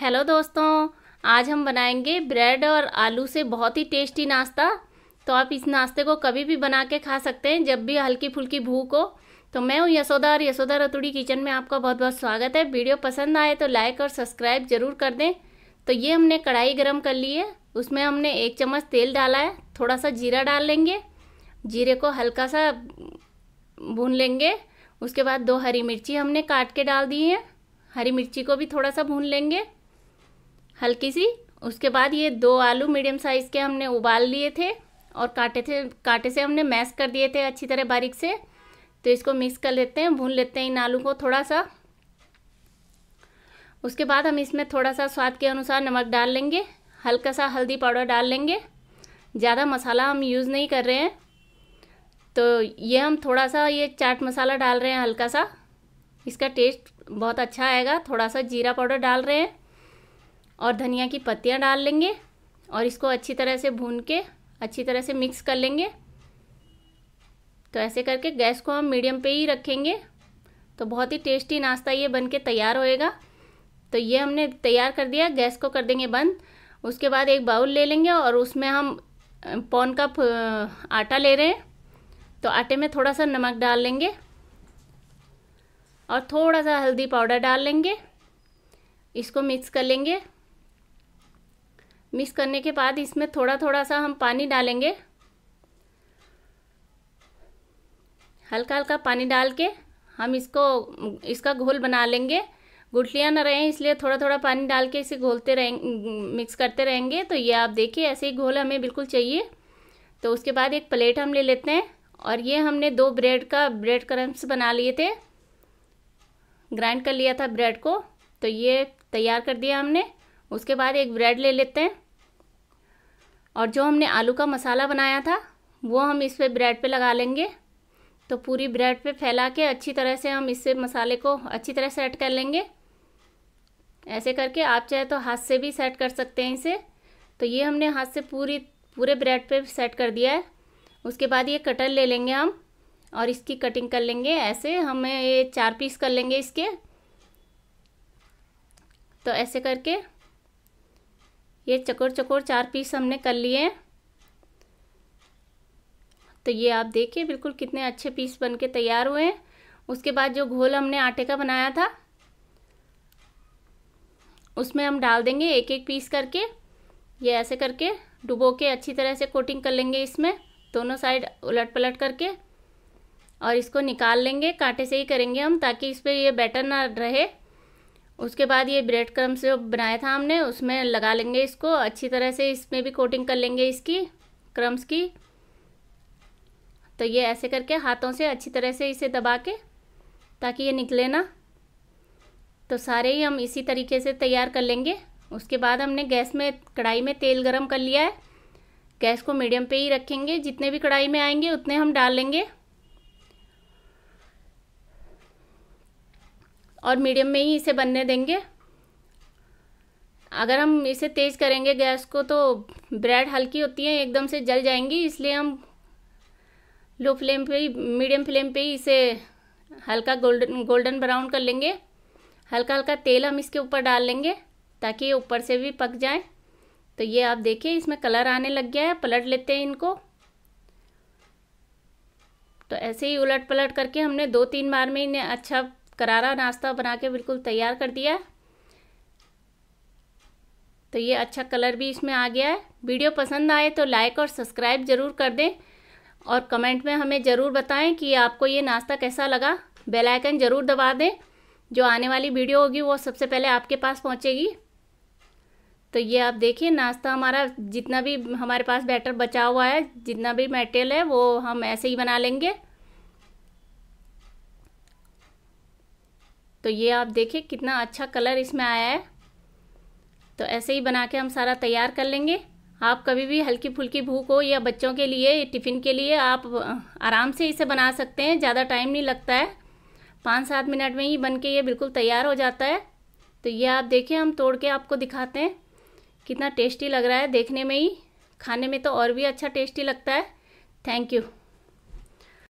hello दोस्तों आज हम बनाएंगे ब्रेड और आलू से बहुत ही टेस्टी नाश्ता तो आप इस नाश्ते को कभी भी बना के खा सकते हैं जब भी हल्की फुल्की भूख हो तो मैं हूँ यशोदा और यशोदा रतुड़ी किचन में आपका बहुत बहुत स्वागत है वीडियो पसंद आए तो लाइक और सब्सक्राइब ज़रूर कर दें तो ये हमने कढ़ाई गर्म कर ली है उसमें हमने एक चम्मच तेल डाला है थोड़ा सा जीरा डाल लेंगे जीरे को हल्का सा भून लेंगे उसके बाद दो हरी मिर्ची हमने काट के डाल दी है हरी मिर्ची को भी थोड़ा सा भून लेंगे हल्की सी उसके बाद ये दो आलू मीडियम साइज़ के हमने उबाल लिए थे और काटे थे काटे से हमने मैश कर दिए थे अच्छी तरह बारीक से तो इसको मिक्स कर लेते हैं भून लेते हैं इन आलू को थोड़ा सा उसके बाद हम इसमें थोड़ा सा स्वाद के अनुसार नमक डाल लेंगे हल्का सा हल्दी पाउडर डाल लेंगे ज़्यादा मसाला हम यूज़ नहीं कर रहे हैं तो ये हम थोड़ा सा ये चाट मसाला डाल रहे हैं हल्का सा इसका टेस्ट बहुत अच्छा आएगा थोड़ा सा जीरा पाउडर डाल रहे हैं और धनिया की पत्तियाँ डाल लेंगे और इसको अच्छी तरह से भून के अच्छी तरह से मिक्स कर लेंगे तो ऐसे करके गैस को हम मीडियम पे ही रखेंगे तो बहुत ही टेस्टी नाश्ता ये बन के तैयार होएगा तो ये हमने तैयार कर दिया गैस को कर देंगे बंद उसके बाद एक बाउल ले लेंगे और उसमें हम पौन कप आटा ले रहे हैं तो आटे में थोड़ा सा नमक डाल लेंगे और थोड़ा सा हल्दी पाउडर डाल लेंगे इसको मिक्स कर लेंगे मिक्स करने के बाद इसमें थोड़ा थोड़ा सा हम पानी डालेंगे हल्का हल्का पानी डाल के हम इसको इसका घोल बना लेंगे गुठलियाँ ना रहें इसलिए थोड़ा थोड़ा पानी डाल के इसे घोलते रहें मिक्स करते रहेंगे तो ये आप देखिए ऐसे ही घोल हमें बिल्कुल चाहिए तो उसके बाद एक प्लेट हम ले लेते हैं और ये हमने दो ब्रेड का ब्रेड क्रम्स बना लिए थे ग्राइंड कर लिया था ब्रेड को तो ये तैयार कर दिया हमने उसके बाद एक ब्रेड ले लेते हैं और जो हमने आलू का मसाला बनाया था वो हम इस पर ब्रेड पे लगा लेंगे तो पूरी ब्रेड पे फैला के अच्छी तरह से हम इससे मसाले को अच्छी तरह सेट कर लेंगे ऐसे करके आप चाहे तो हाथ से भी सेट कर सकते हैं इसे तो ये हमने हाथ से पूरी पूरे ब्रेड पे सेट कर दिया है उसके बाद ये कटर ले लेंगे हम और इसकी कटिंग कर लेंगे ऐसे हमें ये चार पीस कर लेंगे इसके तो ऐसे करके ये चकोर चकोर चार पीस हमने कर लिए तो ये आप देखिए बिल्कुल कितने अच्छे पीस बन के तैयार हुए हैं उसके बाद जो घोल हमने आटे का बनाया था उसमें हम डाल देंगे एक एक पीस करके ये ऐसे करके डुबो के अच्छी तरह से कोटिंग कर लेंगे इसमें दोनों साइड उलट पलट करके और इसको निकाल लेंगे कांटे से ही करेंगे हम ताकि इस पर यह बैटर ना रहे उसके बाद ये ब्रेड क्रम्स जो बनाया था हमने उसमें लगा लेंगे इसको अच्छी तरह से इसमें भी कोटिंग कर लेंगे इसकी क्रम्स की तो ये ऐसे करके हाथों से अच्छी तरह से इसे दबा के ताकि ये निकले ना तो सारे ही हम इसी तरीके से तैयार कर लेंगे उसके बाद हमने गैस में कढ़ाई में तेल गरम कर लिया है गैस को मीडियम पे ही रखेंगे जितने भी कढ़ाई में आएंगे उतने हम डाल लेंगे और मीडियम में ही इसे बनने देंगे अगर हम इसे तेज़ करेंगे गैस को तो ब्रेड हल्की होती है एकदम से जल जाएंगी इसलिए हम लो फ्लेम पे ही मीडियम फ्लेम पे ही इसे हल्का गोल्डन गोल्डन ब्राउन कर लेंगे हल्का हल्का तेल हम इसके ऊपर डाल लेंगे ताकि ये ऊपर से भी पक जाए तो ये आप देखिए इसमें कलर आने लग गया है पलट लेते हैं इनको तो ऐसे ही उलट पलट करके हमने दो तीन बार में इन्हें अच्छा करारा नाश्ता बना के बिल्कुल तैयार कर दिया तो ये अच्छा कलर भी इसमें आ गया है वीडियो पसंद आए तो लाइक और सब्सक्राइब ज़रूर कर दें और कमेंट में हमें ज़रूर बताएं कि आपको ये नाश्ता कैसा लगा बेल आइकन ज़रूर दबा दें जो आने वाली वीडियो होगी वो सबसे पहले आपके पास पहुंचेगी तो ये आप देखिए नाश्ता हमारा जितना भी हमारे पास बैटर बचा हुआ है जितना भी मेटेरियल है वो हम ऐसे ही बना लेंगे तो ये आप देखें कितना अच्छा कलर इसमें आया है तो ऐसे ही बना के हम सारा तैयार कर लेंगे आप कभी भी हल्की फुल्की भूख हो या बच्चों के लिए टिफ़िन के लिए आप आराम से इसे बना सकते हैं ज़्यादा टाइम नहीं लगता है पाँच सात मिनट में ही बन के ये बिल्कुल तैयार हो जाता है तो ये आप देखिए हम तोड़ के आपको दिखाते हैं कितना टेस्टी लग रहा है देखने में ही खाने में तो और भी अच्छा टेस्टी लगता है थैंक यू